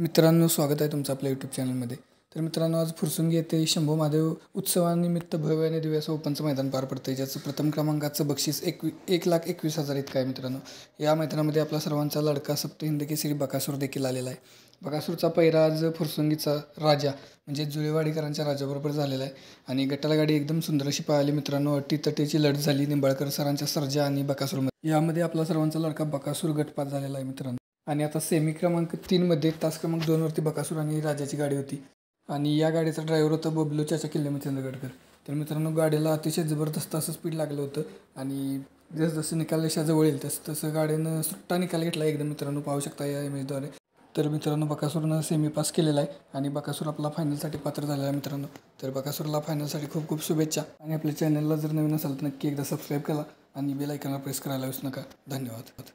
मित्रांनो स्वागत आहे तुमचं आपल्या यूट्यूब चॅनलमध्ये तर मित्रांनो आज फुरसुंगी येथे शंभू महादेव उत्सवानिमित्त भव्य आणि दिव्य ओपनचं मैदान पार पडतं आहे ज्याचं प्रथम क्रमांकाचं बक्षीस एक एक लाख एकवीस हजार इतकं आहे मित्रांनो या मैदानामध्ये आपला सर्वांचा लडका सप्त हिंदकी श्री बकासूर देखील आलेला आहे बकासूरचा पहिरा आज फुरसुंगीचा राजा म्हणजे जुळेवाडीकरांच्या राजाबरोबर झालेला आहे आणि गटाला गाडी एकदम सुंदर अशी पाहिली मित्रांनो अटीतटीची लढ झाली निंबाळकर सरांच्या सर्जा आणि बकासूरमध्ये यामध्ये आपला सर्वांचा लडका बकासूर गटपात झालेला आहे मित्रांनो आणि आता सेमी क्रमांक तीनमध्ये तास क्रमांक दोनवरती बकासूर आणि राजाची गाडी होती आणि या गाडीचा ड्रायव्हर होता बबलू चाचा किल्ल्यामी गडकर तर मित्रांनो गाडीला अतिशय जबरदस्त असं स्पीड लागलं होतं आणि जसं निकाल जवळ येईल तसं तसं गाडीनं सुट्टा निकाल घेतला एकदम मित्रांनो पाहू शकता या इमेजद्वारे तर मित्रांनो बकासूरनं सेमी पास केलेला आहे आणि बकासूर आपला फायनलसाठी पात्र झालेला आहे मित्रांनो तर बकासूरला फायनलसाठी खूप खूप शुभेच्छा आणि आपल्या चॅनलला जर नवीन असाल तर नक्की एकदा सबस्क्राईब करा आणि बेल आयकॉनला प्रेस करायला विसरू नका धन्यवाद